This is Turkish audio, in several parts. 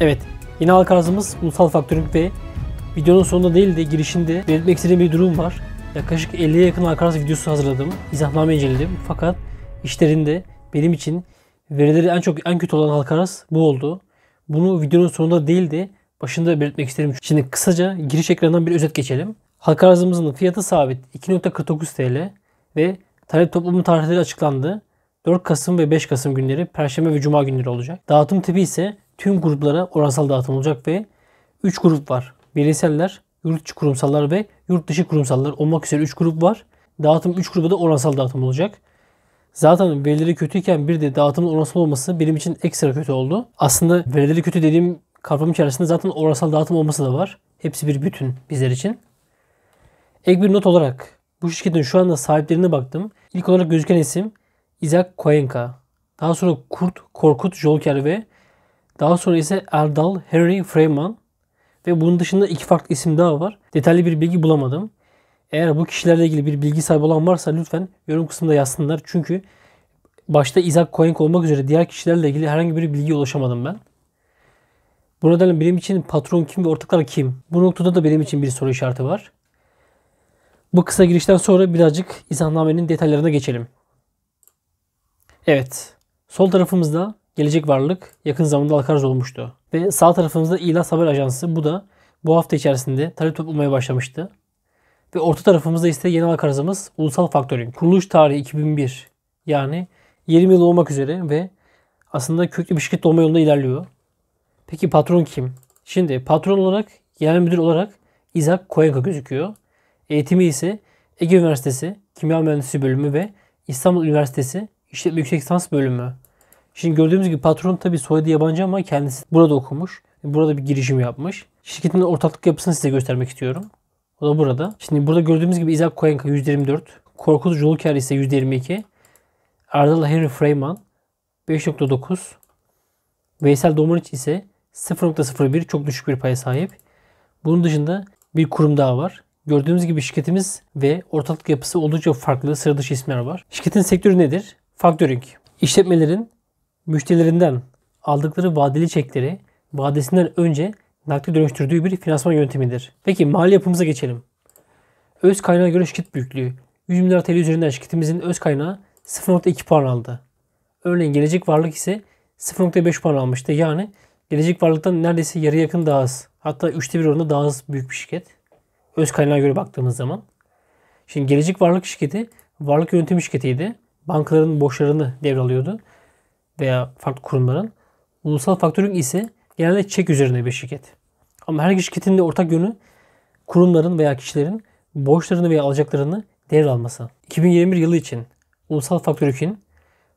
Evet, yine halk arzımız ulusal faktörlük ve videonun sonunda değil de girişinde belirtmek istediğim bir durum var. Yaklaşık 50'ye yakın halk arz videosu hazırladım. izahname inceledim. Fakat işlerinde benim için verileri en çok en kötü olan halk arz bu oldu. Bunu videonun sonunda değil de başında belirtmek isterim. Şimdi kısaca giriş ekranından bir özet geçelim. Halk arzımızın fiyatı sabit 2.49 TL ve talep toplumu tarihleri açıklandı. 4 Kasım ve 5 Kasım günleri Perşembe ve Cuma günleri olacak. Dağıtım tipi ise tüm gruplara oransal dağıtım olacak ve 3 grup var. Bireyseller, yurt içi kurumsallar ve yurt dışı kurumsallar olmak üzere 3 grup var. Dağıtım 3 gruba da oransal dağıtım olacak. Zaten verileri kötüyken bir de dağıtımın oransal olması benim için ekstra kötü oldu. Aslında verileri kötü dediğim kavram içerisinde zaten oransal dağıtım olması da var. Hepsi bir bütün bizler için. Ek bir not olarak bu şirketin şu anda sahiplerine baktım. İlk olarak gözüken isim Isaac Koyenka. Daha sonra Kurt Korkut Jolker ve daha sonra ise Erdal Henry Freeman ve bunun dışında iki farklı isim daha var. Detaylı bir bilgi bulamadım. Eğer bu kişilerle ilgili bir bilgi sahibi olan varsa lütfen yorum kısmında yazsınlar. Çünkü başta Isaac Cohen olmak üzere diğer kişilerle ilgili herhangi bir bilgi ulaşamadım ben. Bu nedenle benim için patron kim ve ortaklar kim? Bu noktada da benim için bir soru işareti var. Bu kısa girişten sonra birazcık izahnamenin detaylarına geçelim. Evet. Sol tarafımızda Gelecek Varlık yakın zamanda alkarz olmuştu. Ve sağ tarafımızda İlas Haber Ajansı bu da bu hafta içerisinde talep toplamaya başlamıştı. Ve orta tarafımızda ise yeni alkarzımız Ulusal Faktörün. Kuruluş tarihi 2001 yani 20 yıl olmak üzere ve aslında köklü bir şirket olma yolunda ilerliyor. Peki patron kim? Şimdi patron olarak, genel müdür olarak Isaac Koyanka gözüküyor. Eğitimi ise Ege Üniversitesi Kimya Mühendisliği Bölümü ve İstanbul Üniversitesi İşletme Yüksek Lisans Bölümü Şimdi gördüğümüz gibi patron tabii soyadı yabancı ama kendisi burada okumuş. Burada bir girişim yapmış. Şirketin ortaklık yapısını size göstermek istiyorum. O da burada. Şimdi burada gördüğümüz gibi Isaac Koyenka %24. Korkut Jolker ise %22. Erdal Henry Freeman 5.9. Veysel Domaniç ise 0.01 çok düşük bir paya sahip. Bunun dışında bir kurum daha var. Gördüğünüz gibi şirketimiz ve ortaklık yapısı oldukça farklı sıradışı isimler var. Şirketin sektörü nedir? Factoring. İşletmelerin müşterilerinden aldıkları vadeli çekleri vadesinden önce nakde dönüştürdüğü bir finansman yöntemidir. Peki mali yapımıza geçelim. Öz kaynağa göre şirket büyüklüğü. 100 milyar TL üzerinden şirketimizin öz kaynağı 0.2 puan aldı. Örneğin gelecek varlık ise 0.5 puan almıştı. Yani gelecek varlıktan neredeyse yarı yakın daha az. Hatta 3'te 1 oranında daha az büyük bir şirket. Öz kaynağa göre baktığımız zaman. Şimdi gelecek varlık şirketi varlık yönetimi şirketiydi. Bankaların borçlarını devralıyordu veya farklı kurumların ulusal faktörlük ise genelde çek üzerine bir şirket. Ama her şirketin de ortak yönü kurumların veya kişilerin borçlarını veya alacaklarını alması. 2021 yılı için ulusal faktörlüğün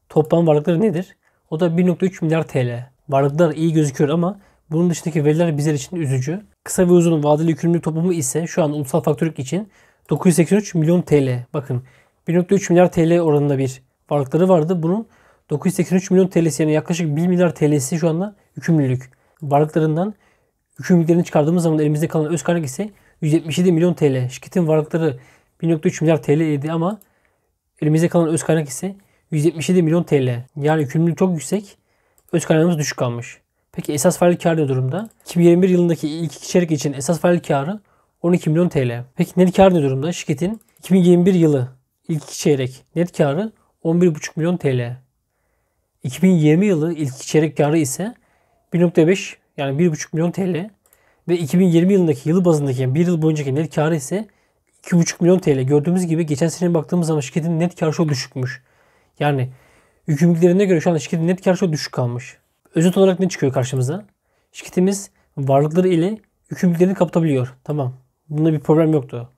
toplam varlıkları nedir? O da 1.3 milyar TL. Varlıklar iyi gözüküyor ama bunun dışındaki veriler bizler için üzücü. Kısa ve uzun vadeli yükümlülük toplumu ise şu an ulusal faktörlük için 983 milyon TL. Bakın 1.3 milyar TL oranında bir varlıkları vardı. Bunun 983 milyon TL yani yaklaşık 1 milyar TL'si şu anda yükümlülük. Varlıklarından yükümlülüklerini çıkardığımız zaman elimizde kalan öz kaynak ise 177 milyon TL. Şirketin varlıkları 1.3 milyar TL idi ama elimizde kalan öz kaynak ise 177 milyon TL. Yani yükümlülük çok yüksek. Öz kaynağımız düşük kalmış. Peki esas faal karı ne durumda? 2021 yılındaki ilk iki çeyrek için esas faal karı 12 milyon TL. Peki net kar ne durumda? Şirketin 2021 yılı ilk iki çeyrek net karı 11,5 milyon TL. 2020 yılı ilk çeyrek karı ise 1.5 yani 1.5 milyon TL ve 2020 yılındaki yılı bazındaki yani 1 yıl boyuncaki net karı ise 2.5 milyon TL. Gördüğümüz gibi geçen sene baktığımız zaman şirketin net karı çok düşükmüş. Yani yükümlülüklerine göre şu an şirketin net karı çok düşük kalmış. Özet olarak ne çıkıyor karşımıza? Şirketimiz varlıkları ile yükümlülüklerini kapatabiliyor. Tamam. Bunda bir problem yoktu.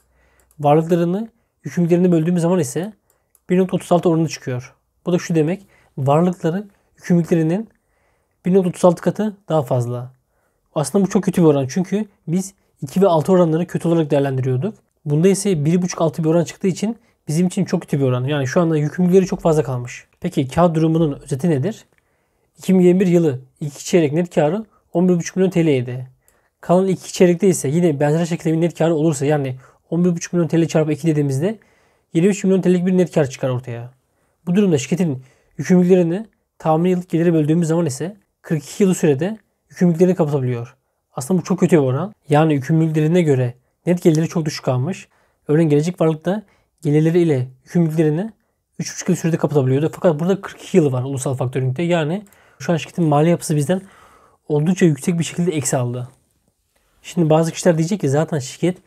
Varlıklarını yükümlülüklerini böldüğümüz zaman ise 1.36 oranı çıkıyor. Bu da şu demek varlıkları yükümlülüklerinin 1936 katı daha fazla. Aslında bu çok kötü bir oran çünkü biz 2 ve 6 oranları kötü olarak değerlendiriyorduk. Bunda ise 1,5-6 bir oran çıktığı için bizim için çok kötü bir oran. Yani şu anda yükümlülükleri çok fazla kalmış. Peki kağıt durumunun özeti nedir? 2021 yılı iki çeyrek net karı 11,5 milyon TL idi. Kalan iki çeyrekte ise yine benzer şekilde bir net karı olursa yani 11,5 milyon TL çarpı 2 dediğimizde 23 milyon TL'lik bir net kar çıkar ortaya. Bu durumda şirketin Yükümlülüklerini tahmini yıllık geliri böldüğümüz zaman ise 42 yıl sürede yükümlülüklerini kapatabiliyor. Aslında bu çok kötü bir oran. Yani yükümlülüklerine göre net gelirleri çok düşük kalmış. Örneğin gelecek varlıkta gelirleri ile yükümlülüklerini 3,5 yıl sürede kapatabiliyordu. Fakat burada 42 yıl var ulusal faktöründe, Yani şu an şirketin mali yapısı bizden oldukça yüksek bir şekilde eksi aldı. Şimdi bazı kişiler diyecek ki zaten şirket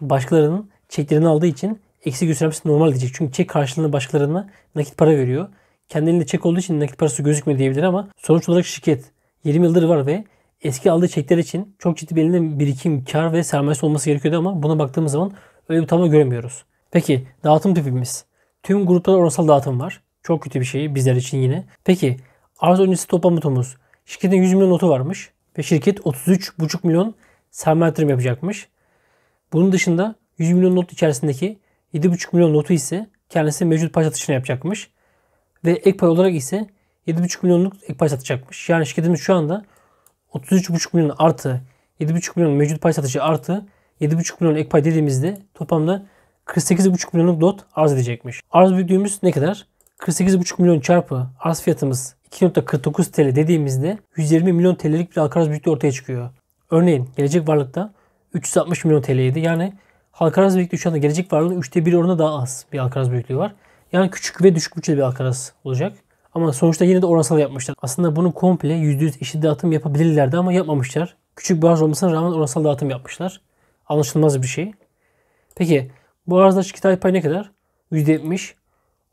başkalarının çeklerini aldığı için eksi göstermesi normal diyecek. Çünkü çek karşılığında başkalarına nakit para veriyor. Kendiliğinde çek olduğu için nakit parası gözükmedi diyebilir ama sonuç olarak şirket 20 yıldır var ve eski aldığı çekler için çok ciddi bir elinde birikim, kar ve sermayesi olması gerekiyordu ama buna baktığımız zaman öyle bir tamam göremiyoruz. Peki dağıtım tipimiz. Tüm grupta oransal dağıtım var. Çok kötü bir şey bizler için yine. Peki arz öncesi toplam notumuz. Şirketin 100 milyon notu varmış ve şirket 33,5 milyon sermaye yatırım yapacakmış. Bunun dışında 100 milyon not içerisindeki 7,5 milyon notu ise kendisi mevcut pay satışına yapacakmış ve ek pay olarak ise 7,5 milyonluk ek pay satacakmış. Yani şirketimiz şu anda 33,5 milyon artı 7,5 milyon mevcut pay satışı artı 7,5 milyon ek pay dediğimizde toplamda 48,5 milyonluk lot arz edecekmiş. Arz büyüdüğümüz ne kadar? 48,5 milyon çarpı arz fiyatımız 2.49 TL dediğimizde 120 milyon TL'lik bir halka arz büyüklüğü ortaya çıkıyor. Örneğin gelecek varlıkta 360 milyon TL'ydi. Yani halka arz büyüklüğü şu anda gelecek varlığın 3'te 1 oranında daha az bir halka arz büyüklüğü var. Yani küçük ve düşük bütçeli bir Alcaraz olacak. Ama sonuçta yine de oransal yapmışlar. Aslında bunu komple %100 eşit dağıtım yapabilirlerdi ama yapmamışlar. Küçük bir arz olmasına rağmen oransal dağıtım yapmışlar. Anlaşılmaz bir şey. Peki bu arzda şirket pay ne kadar? %70.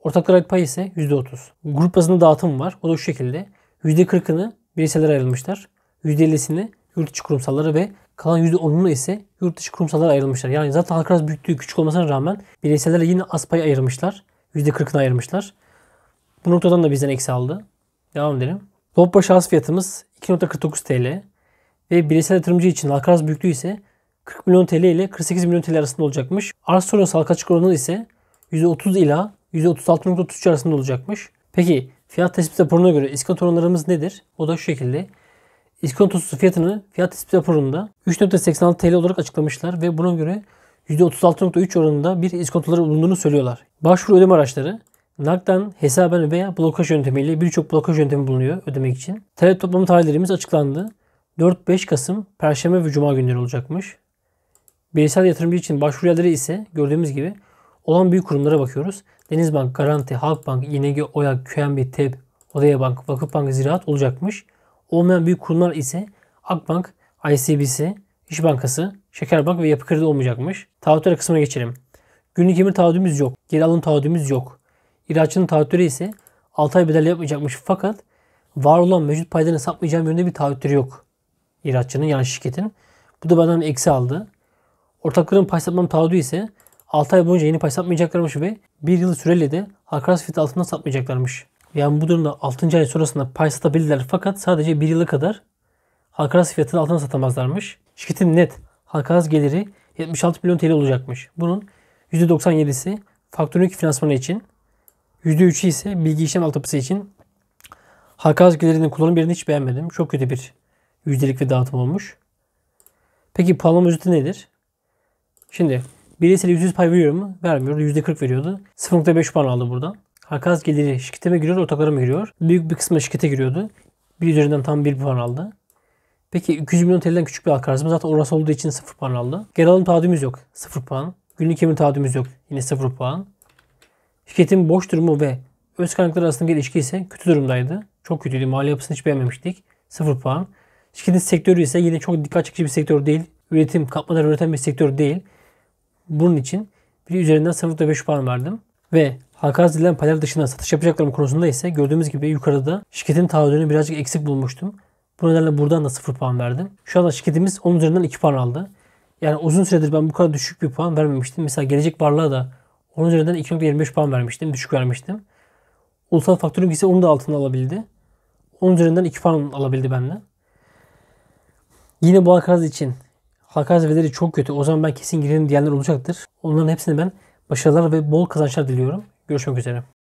Ortaklar ait pay ise %30. Grup bazında dağıtım var. O da şu şekilde. %40'ını bireysellere ayrılmışlar. %50'sini yurt içi kurumsallara ve kalan %10'unu ise yurt dışı kurumsallara ayrılmışlar. Yani zaten halk arası büyüklüğü küçük olmasına rağmen bireysellere yine az pay ayırmışlar. %40'ını ayırmışlar. Bu noktadan da bizden eksi aldı. Devam edelim. Top başı fiyatımız 2.49 TL ve bireysel yatırımcı için halka arz büyüklüğü ise 40 milyon TL ile 48 milyon TL arasında olacakmış. Arz sonrası halka açık oranı ise %30 ila %36.33 arasında olacakmış. Peki fiyat tespit raporuna göre iskonto oranlarımız nedir? O da şu şekilde. İskontosu fiyatını fiyat tespit raporunda 3.86 TL olarak açıklamışlar ve buna göre %36.3 oranında bir iskontoları bulunduğunu söylüyorlar. Başvuru ödeme araçları NAK'tan hesaben veya blokaj yöntemiyle birçok blokaj yöntemi bulunuyor ödemek için. Talep toplama tarihlerimiz açıklandı. 4-5 Kasım Perşembe ve Cuma günleri olacakmış. Bireysel yatırımcı için başvuru yerleri ise gördüğümüz gibi olan büyük kurumlara bakıyoruz. Denizbank, Garanti, Halkbank, İNG, OYAK, QNB, TEP, Odaya Bank, Vakıfbank, Ziraat olacakmış. Olmayan büyük kurumlar ise Akbank, ICBC, İş Bankası, Şekerbank ve Yapı Kredi olmayacakmış. Taahhütler kısmına geçelim. Günlük emir taahhüdümüz yok. Geri alım taahhüdümüz yok. İhracatçının taahhütleri ise 6 ay bedel yapmayacakmış fakat var olan mevcut paylarını satmayacağım yönünde bir taahhütleri yok. İhracatçının yani şirketin. Bu da benden eksi aldı. Ortakların pay satmam taahhüdü ise 6 ay boyunca yeni pay satmayacaklarmış ve 1 yıl süreyle de hakaret fiyatı altında satmayacaklarmış. Yani bu durumda 6. ay sonrasında pay satabilirler fakat sadece 1 yıla kadar halka arası fiyatının altına satamazlarmış. Şirketin net halka arası geliri 76 milyon TL olacakmış. Bunun %97'si faktörün finansmanı için, %3'ü ise bilgi işlem altyapısı için. Halka arası gelirinin kullanım yerini hiç beğenmedim. Çok kötü bir yüzdelik ve dağıtım olmuş. Peki puanlama ücreti nedir? Şimdi birisiyle %100 pay veriyor mu? Vermiyor. %40 veriyordu. 0.5 puan aldı buradan. Halka geliri şirkete mi giriyor, ortaklara mı giriyor? Büyük bir kısmı şirkete giriyordu. Bir üzerinden tam 1 puan aldı. Peki 200 milyon TL'den küçük bir akarsım. Zaten orası olduğu için 0 puan aldı. Geri alım taahhüdümüz yok. 0 puan. Günlük emir taahhüdümüz yok. Yine 0 puan. Şirketin boş durumu ve öz kaynaklar arasındaki ilişki ise kötü durumdaydı. Çok kötüydü. Mali yapısını hiç beğenmemiştik. 0 puan. Şirketin sektörü ise yine çok dikkat çekici bir sektör değil. Üretim, katmalar üreten bir sektör değil. Bunun için bir üzerinden 0.5 puan verdim. Ve halka arz edilen paylar dışında satış yapacaklarım konusunda ise gördüğümüz gibi yukarıda şirketin taahhüdünü birazcık eksik bulmuştum. Bu nedenle buradan da 0 puan verdim. Şu anda şirketimiz 10 üzerinden 2 puan aldı. Yani uzun süredir ben bu kadar düşük bir puan vermemiştim. Mesela gelecek varlığa da 10 üzerinden 2.25 puan vermiştim. Düşük vermiştim. Ulusal faktörüm ise onu da altına alabildi. 10 üzerinden 2 puan alabildi benden. Yine bu Halkaz için Halkaz verileri çok kötü. O zaman ben kesin girerim diyenler olacaktır. Onların hepsine ben başarılar ve bol kazançlar diliyorum. Görüşmek üzere.